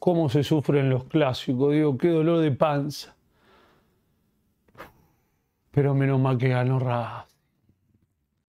cómo se sufren los clásicos. Digo, qué dolor de panza. Pero menos mal que ganó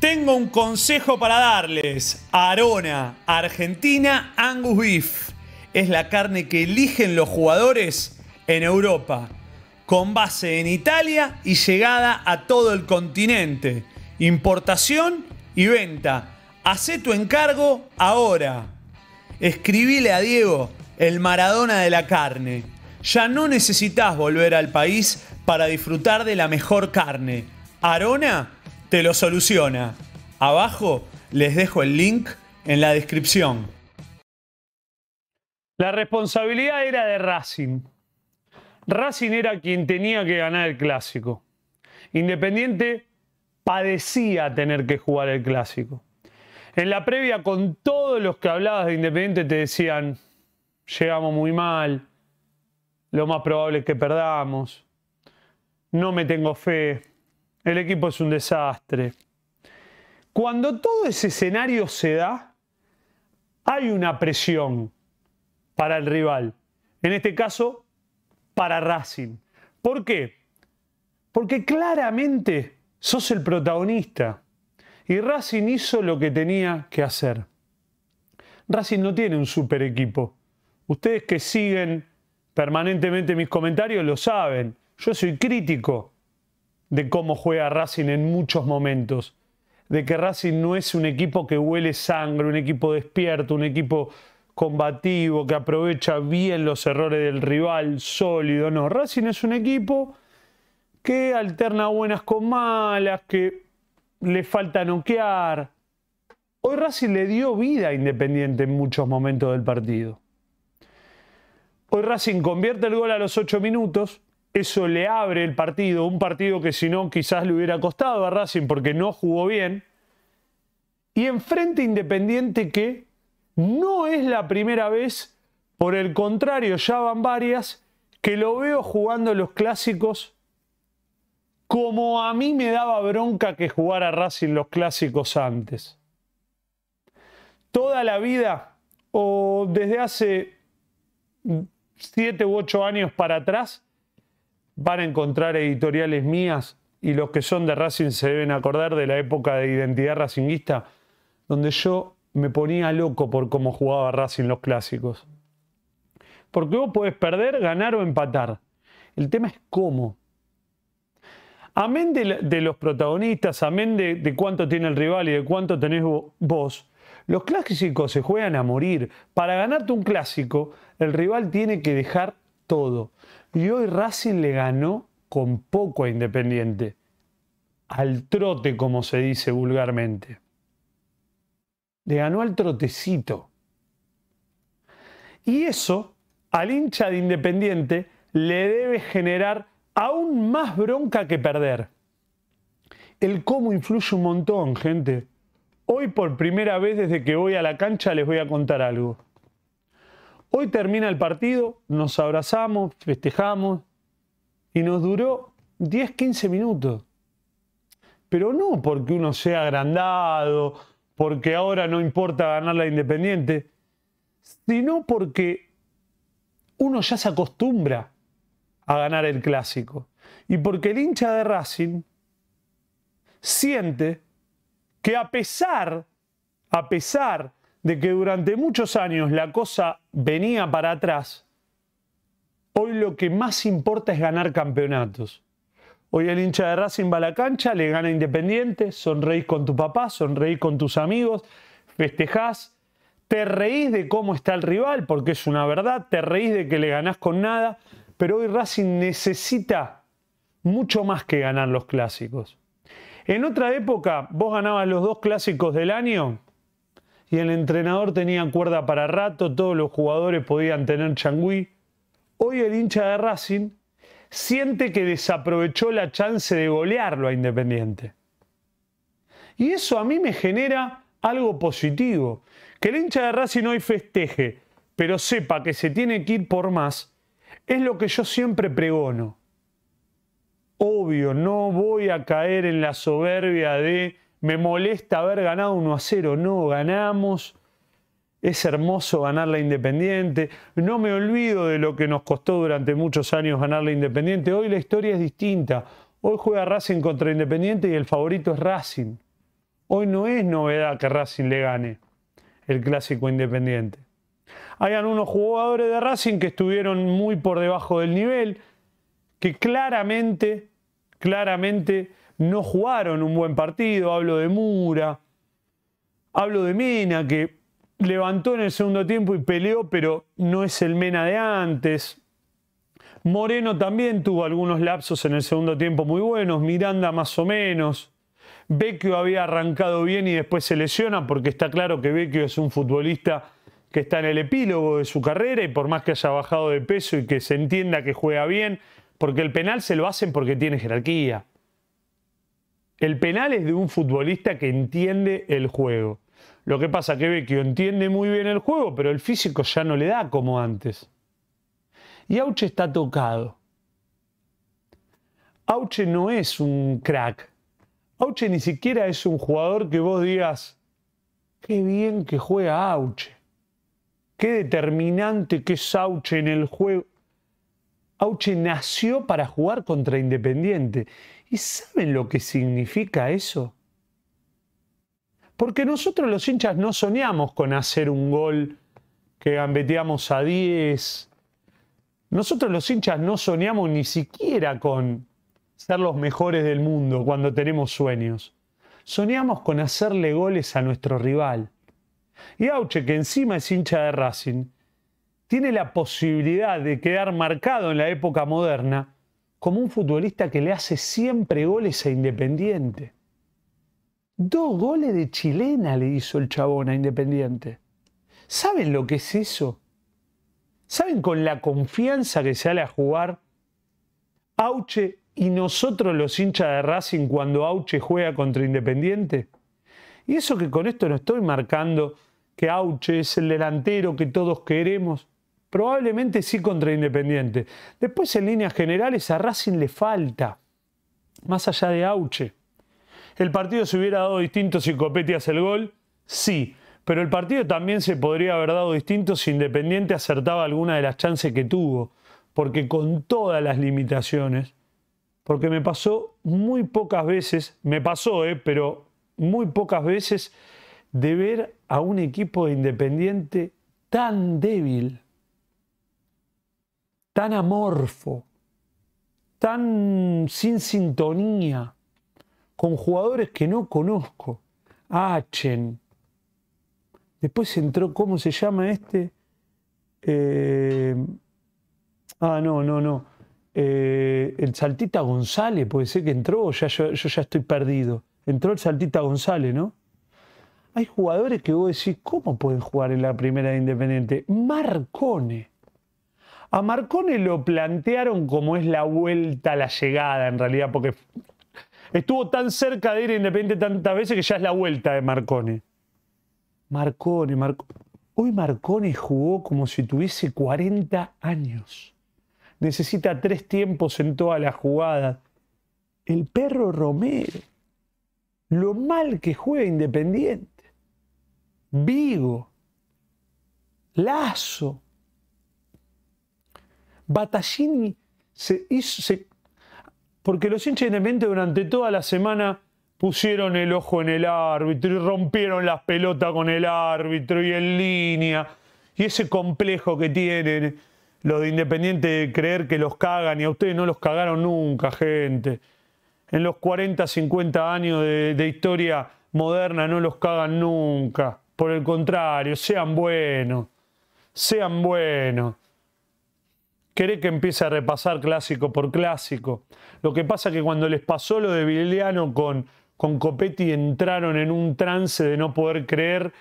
Tengo un consejo para darles. Arona, Argentina, Angus Beef. Es la carne que eligen los jugadores en Europa, con base en Italia y llegada a todo el continente. Importación y venta. Hacé tu encargo ahora. Escribile a Diego el Maradona de la carne. Ya no necesitas volver al país para disfrutar de la mejor carne. Arona te lo soluciona. Abajo les dejo el link en la descripción. La responsabilidad era de Racing. Racing era quien tenía que ganar el clásico. Independiente padecía tener que jugar el clásico. En la previa con todos los que hablabas de Independiente te decían, llegamos muy mal, lo más probable es que perdamos, no me tengo fe, el equipo es un desastre. Cuando todo ese escenario se da, hay una presión para el rival, en este caso para Racing. ¿Por qué? Porque claramente sos el protagonista y Racing hizo lo que tenía que hacer. Racing no tiene un super equipo. Ustedes que siguen permanentemente mis comentarios lo saben. Yo soy crítico de cómo juega Racing en muchos momentos. De que Racing no es un equipo que huele sangre, un equipo despierto, un equipo combativo, que aprovecha bien los errores del rival, sólido. No, Racing es un equipo que alterna buenas con malas, que le falta noquear. Hoy Racing le dio vida a Independiente en muchos momentos del partido. Hoy Racing convierte el gol a los 8 minutos. Eso le abre el partido, un partido que si no quizás le hubiera costado a Racing porque no jugó bien. Y enfrente Independiente que no es la primera vez, por el contrario, ya van varias, que lo veo jugando los clásicos como a mí me daba bronca que jugara Racing los clásicos antes. Toda la vida, o desde hace Siete u ocho años para atrás, van a encontrar editoriales mías y los que son de Racing se deben acordar de la época de identidad racinguista, donde yo me ponía loco por cómo jugaba Racing los clásicos. Porque vos podés perder, ganar o empatar. El tema es cómo. Amén de, los protagonistas, amén de, de, cuánto tiene el rival y de cuánto tenés vos, los clásicos se juegan a morir. Para ganarte un clásico, el rival tiene que dejar todo. Y hoy Racing le ganó con poco a Independiente. Al trote, como se dice vulgarmente. Le ganó al trotecito. Y eso al hincha de Independiente le debe generar aún más bronca que perder. El cómo influye un montón, gente. Hoy por primera vez desde que voy a la cancha les voy a contar algo. Hoy termina el partido, nos abrazamos, festejamos y nos duró 10, 15 minutos. Pero no porque uno sea agrandado, porque ahora no importa ganar la Independiente, sino porque uno ya se acostumbra a ganar el clásico. Y porque el hincha de Racing siente que a pesar, a pesar de que durante muchos años la cosa venía para atrás, hoy lo que más importa es ganar campeonatos. Hoy el hincha de Racing va a la cancha, le gana Independiente, sonreís con tu papá, sonreís con tus amigos, festejás, te reís de cómo está el rival, porque es una verdad, te reís de que le ganás con nada, pero hoy Racing necesita mucho más que ganar los clásicos. En otra época, vos ganabas los dos clásicos del año y el entrenador tenía cuerda para rato, todos los jugadores podían tener changüí. Hoy el hincha de Racing siente que desaprovechó la chance de golearlo a Independiente. Y eso a mí me genera algo positivo. Que el hincha de Racing hoy festeje, pero sepa que se tiene que ir por más, es lo que yo siempre pregono obvio, no voy a caer en la soberbia de me molesta haber ganado 1 a 0, no, ganamos, es hermoso ganar la Independiente, no me olvido de lo que nos costó durante muchos años ganar la Independiente, hoy la historia es distinta, hoy juega Racing contra Independiente y el favorito es Racing, hoy no es novedad que Racing le gane el clásico Independiente. Hayan unos jugadores de Racing que estuvieron muy por debajo del nivel, que claramente claramente no jugaron un buen partido. Hablo de Mura, hablo de Mena, que levantó en el segundo tiempo y peleó, pero no es el Mena de antes. Moreno también tuvo algunos lapsos en el segundo tiempo muy buenos, Miranda más o menos. Vecchio había arrancado bien y después se lesiona, porque está claro que Vecchio es un futbolista que está en el epílogo de su carrera y por más que haya bajado de peso y que se entienda que juega bien, porque el penal se lo hacen porque tiene jerarquía. El penal es de un futbolista que entiende el juego. Lo que pasa que Vecchio entiende muy bien el juego, pero el físico ya no le da como antes. Y Auche está tocado. Auche no es un crack. Auche ni siquiera es un jugador que vos digas, qué bien que juega Auche. Qué determinante que es Auche en el juego. Auche nació para jugar contra Independiente. ¿Y saben lo que significa eso? Porque nosotros los hinchas no soñamos con hacer un gol que gambeteamos a 10. Nosotros los hinchas no soñamos ni siquiera con ser los mejores del mundo cuando tenemos sueños. Soñamos con hacerle goles a nuestro rival. Y Auche, que encima es hincha de Racing, tiene la posibilidad de quedar marcado en la época moderna como un futbolista que le hace siempre goles a Independiente. Dos goles de chilena le hizo el chabón a Independiente. ¿Saben lo que es eso? ¿Saben con la confianza que sale a jugar Auche y nosotros los hinchas de Racing cuando Auche juega contra Independiente? Y eso que con esto no estoy marcando que Auche es el delantero que todos queremos. Probablemente sí contra Independiente. Después, en líneas generales, a Racing le falta, más allá de Auche. ¿El partido se hubiera dado distinto si Copetti hace el gol? Sí, pero el partido también se podría haber dado distinto si Independiente acertaba alguna de las chances que tuvo, porque con todas las limitaciones, porque me pasó muy pocas veces, me pasó, eh, pero muy pocas veces de ver a un equipo de Independiente tan débil tan amorfo, tan sin sintonía, con jugadores que no conozco. Achen. Después entró, ¿cómo se llama este? Eh, ah, no, no, no. Eh, el Saltita González, puede ser que entró, ya, yo, yo, ya estoy perdido. Entró el Saltita González, ¿no? Hay jugadores que vos decís, ¿cómo pueden jugar en la primera de Independiente? Marcone. A Marcone lo plantearon como es la vuelta, a la llegada, en realidad, porque estuvo tan cerca de ir independiente tantas veces que ya es la vuelta de Marcone. Marcone, Marcone. Hoy Marcone jugó como si tuviese 40 años. Necesita tres tiempos en toda la jugada. El perro Romero. Lo mal que juega Independiente. Vigo. Lazo. Batallini se hizo, porque los hinchas durante toda la semana pusieron el ojo en el árbitro y rompieron las pelotas con el árbitro y en línea. Y ese complejo que tienen los de Independiente de creer que los cagan y a ustedes no los cagaron nunca, gente. En los 40, 50 años de, de historia moderna no los cagan nunca. Por el contrario, sean buenos. Sean buenos. Queré que empiece a repasar clásico por clásico. Lo que pasa es que cuando les pasó lo de Viliano con, con Copetti entraron en un trance de no poder creer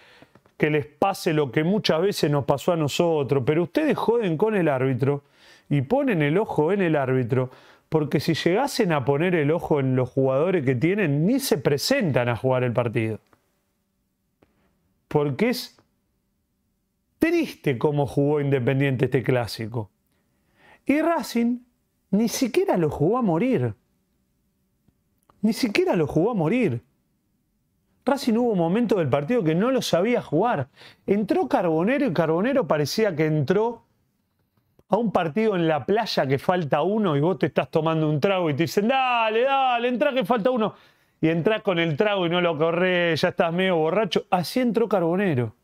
que les pase lo que muchas veces nos pasó a nosotros. Pero ustedes joden con el árbitro y ponen el ojo en el árbitro. Porque si llegasen a poner el ojo en los jugadores que tienen, ni se presentan a jugar el partido. Porque es triste cómo jugó Independiente este clásico. Y Racing ni siquiera lo jugó a morir. Ni siquiera lo jugó a morir. Racing hubo un momento del partido que no lo sabía jugar. Entró Carbonero y Carbonero parecía que entró a un partido en la playa que falta uno y vos te estás tomando un trago y te dicen, dale, dale, entra que falta uno. Y entras con el trago y no lo corres, ya estás medio borracho. Así entró Carbonero.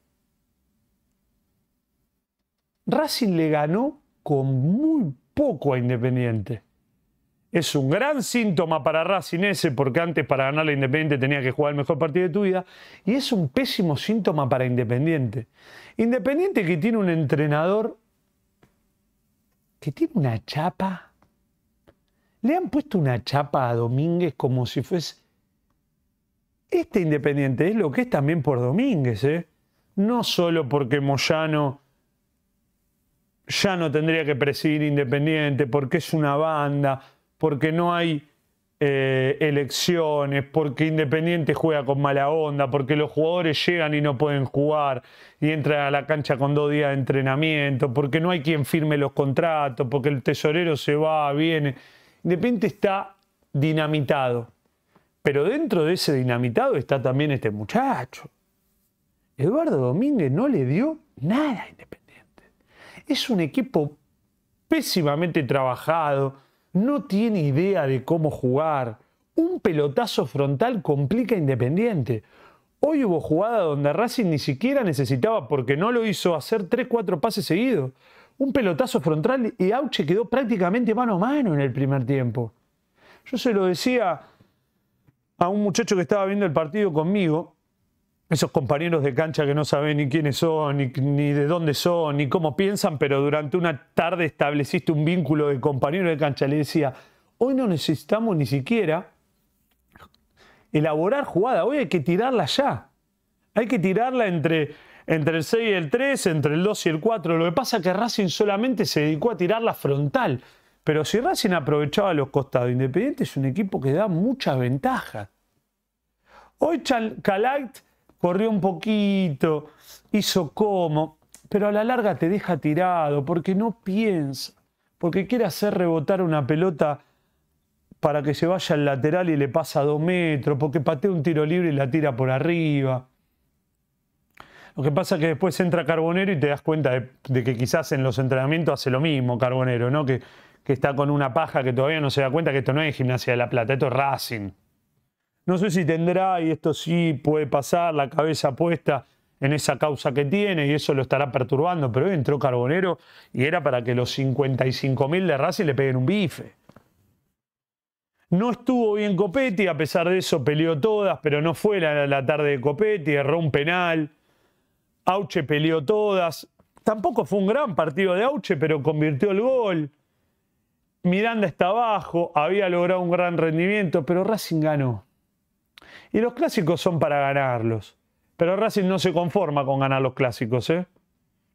Racing le ganó con muy poco a Independiente. Es un gran síntoma para Racing ese, porque antes para ganar a Independiente tenía que jugar el mejor partido de tu vida. Y es un pésimo síntoma para Independiente. Independiente que tiene un entrenador que tiene una chapa. Le han puesto una chapa a Domínguez como si fuese. Este Independiente es lo que es también por Domínguez, ¿eh? No solo porque Moyano ya no tendría que presidir Independiente porque es una banda, porque no hay eh, elecciones, porque Independiente juega con mala onda, porque los jugadores llegan y no pueden jugar y entran a la cancha con dos días de entrenamiento, porque no hay quien firme los contratos, porque el tesorero se va, viene. Independiente está dinamitado. Pero dentro de ese dinamitado está también este muchacho. Eduardo Domínguez no le dio nada a Independiente. Es un equipo pésimamente trabajado, no tiene idea de cómo jugar. Un pelotazo frontal complica Independiente. Hoy hubo jugada donde Racing ni siquiera necesitaba, porque no lo hizo, hacer 3-4 pases seguidos. Un pelotazo frontal y Auche quedó prácticamente mano a mano en el primer tiempo. Yo se lo decía a un muchacho que estaba viendo el partido conmigo, esos compañeros de cancha que no saben ni quiénes son, ni, de dónde son, ni cómo piensan, pero durante una tarde estableciste un vínculo de compañero de cancha. Le decía, hoy no necesitamos ni siquiera elaborar jugada, hoy hay que tirarla ya. Hay que tirarla entre, entre el 6 y el 3, entre el 2 y el 4. Lo que pasa es que Racing solamente se dedicó a tirarla frontal. Pero si Racing aprovechaba los costados, Independiente es un equipo que da muchas ventajas. Hoy Cal corrió un poquito, hizo como, pero a la larga te deja tirado porque no piensa, porque quiere hacer rebotar una pelota para que se vaya al lateral y le pasa dos metros, porque patea un tiro libre y la tira por arriba. Lo que pasa es que después entra Carbonero y te das cuenta de, que quizás en los entrenamientos hace lo mismo Carbonero, ¿no? Que, que está con una paja que todavía no se da cuenta que esto no es Gimnasia de la Plata, esto es Racing. No sé si tendrá, y esto sí puede pasar, la cabeza puesta en esa causa que tiene y eso lo estará perturbando, pero hoy entró Carbonero y era para que los 55.000 de Racing le peguen un bife. No estuvo bien Copetti, a pesar de eso peleó todas, pero no fue la, tarde de Copetti, erró un penal. Auche peleó todas. Tampoco fue un gran partido de Auche, pero convirtió el gol. Miranda está abajo, había logrado un gran rendimiento, pero Racing ganó. Y los clásicos son para ganarlos. Pero Racing no se conforma con ganar los clásicos, ¿eh?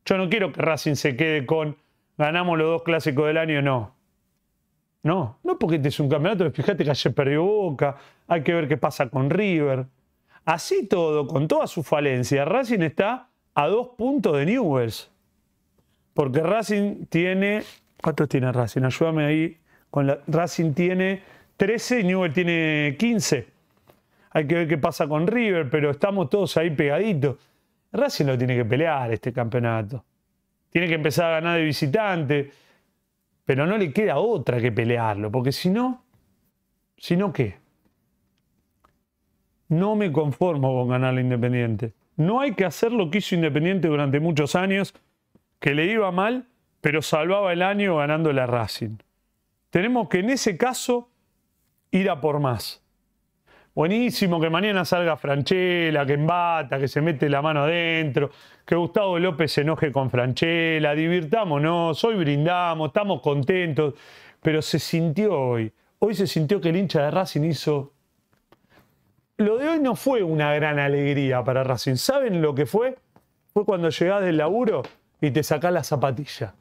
Yo no quiero que Racing se quede con ganamos los dos clásicos del año, no. No, no porque este es un campeonato, fíjate que ayer perdió Boca, hay que ver qué pasa con River. Así todo, con toda su falencia, Racing está a dos puntos de Newells. Porque Racing tiene. ¿Cuántos tiene Racing? Ayúdame ahí. Con la, Racing tiene 13 y Newell tiene 15 hay que ver qué pasa con River, pero estamos todos ahí pegaditos. Racing lo tiene que pelear este campeonato. Tiene que empezar a ganar de visitante, pero no le queda otra que pelearlo, porque si no, si no qué. No me conformo con ganar Independiente. No hay que hacer lo que hizo Independiente durante muchos años, que le iba mal, pero salvaba el año ganando la Racing. Tenemos que en ese caso ir a por más. Buenísimo que mañana salga Franchella, que embata, que se mete la mano adentro, que Gustavo López se enoje con Franchella, divirtámonos, hoy brindamos, estamos contentos, pero se sintió hoy, hoy se sintió que el hincha de Racing hizo... Lo de hoy no fue una gran alegría para Racing, ¿saben lo que fue? Fue cuando llegás del laburo y te sacás la zapatilla.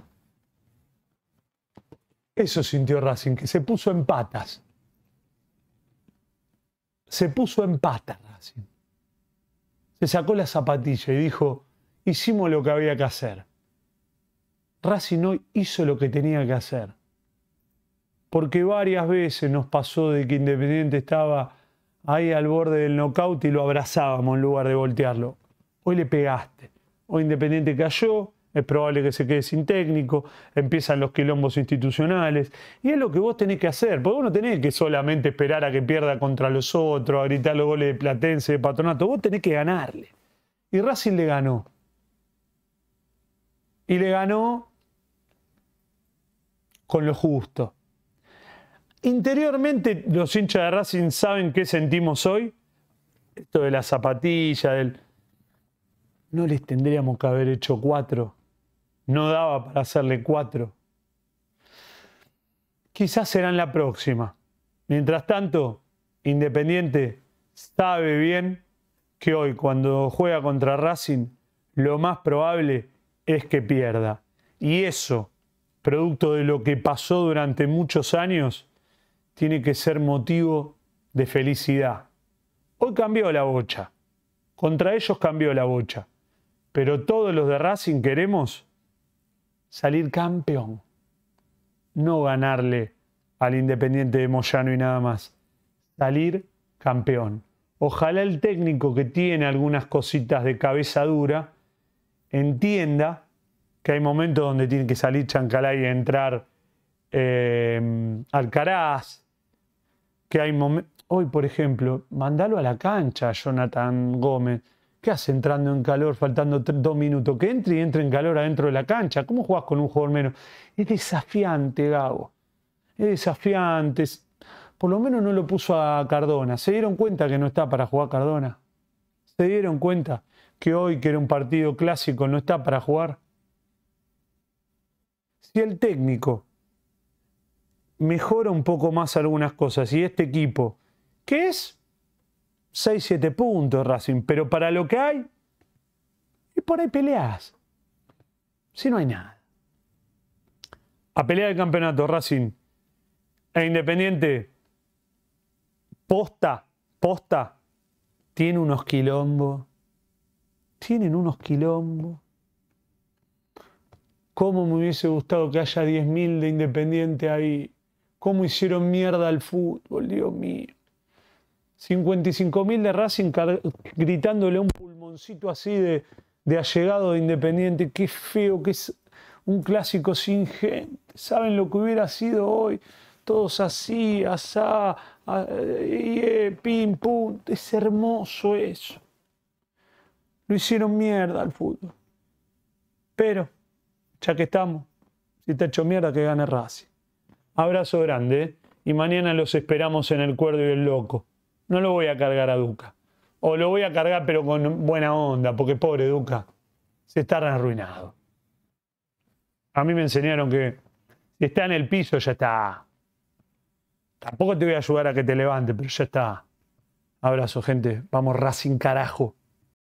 Eso sintió Racing, que se puso en patas se puso en pata Racing. Se sacó la zapatilla y dijo, hicimos lo que había que hacer. Racing hoy hizo lo que tenía que hacer. Porque varias veces nos pasó de que Independiente estaba ahí al borde del knockout y lo abrazábamos en lugar de voltearlo. Hoy le pegaste. Hoy Independiente cayó, es probable que se quede sin técnico, empiezan los quilombos institucionales, y es lo que vos tenés que hacer, porque vos no tenés que solamente esperar a que pierda contra los otros, a gritar los goles de Platense, de Patronato, vos tenés que ganarle. Y Racing le ganó. Y le ganó con lo justo. Interiormente los hinchas de Racing saben qué sentimos hoy, esto de la zapatilla, del... No les tendríamos que haber hecho cuatro no daba para hacerle cuatro. Quizás será la próxima. Mientras tanto, Independiente sabe bien que hoy cuando juega contra Racing, lo más probable es que pierda. Y eso, producto de lo que pasó durante muchos años, tiene que ser motivo de felicidad. Hoy cambió la bocha. Contra ellos cambió la bocha. Pero todos los de Racing queremos salir campeón. No ganarle al Independiente de Moyano y nada más. Salir campeón. Ojalá el técnico que tiene algunas cositas de cabeza dura entienda que hay momentos donde tiene que salir Chancalay y entrar eh, Alcaraz. Que hay momentos. Hoy, por ejemplo, mandalo a la cancha, Jonathan Gómez ¿Qué hace entrando en calor faltando dos minutos? Que entre y entre en calor adentro de la cancha. ¿Cómo jugás con un jugador menos? Es desafiante, Gabo. Es desafiante. Por lo menos no lo puso a Cardona. Se dieron cuenta que no está para jugar Cardona. Se dieron cuenta que hoy, que era un partido clásico, no está para jugar. Si el técnico mejora un poco más algunas cosas y este equipo, ¿qué es 6, 7 puntos Racing, pero para lo que hay, y por ahí peleas. Si no hay nada. A pelear el campeonato Racing e Independiente, posta, posta, tiene unos quilombos. Tienen unos quilombos. ¿Cómo me hubiese gustado que haya 10.000 de Independiente ahí? ¿Cómo hicieron mierda al fútbol? Dios mío. 55.000 de Racing gritándole un pulmoncito así de, allegado de Independiente. Qué feo que es un clásico sin gente. ¿Saben lo que hubiera sido hoy? Todos así, asá, eh, pim, pum. Es hermoso eso. Lo hicieron mierda al fútbol. Pero, ya que estamos, si ha hecho mierda, que gane Racing. Abrazo grande eh. y mañana los esperamos en el cuerdo y el loco no lo voy a cargar a Duca. O lo voy a cargar pero con buena onda, porque pobre Duca, se está arruinado. A mí me enseñaron que si está en el piso ya está. Tampoco te voy a ayudar a que te levante, pero ya está. Abrazo, gente. Vamos, Racing Carajo.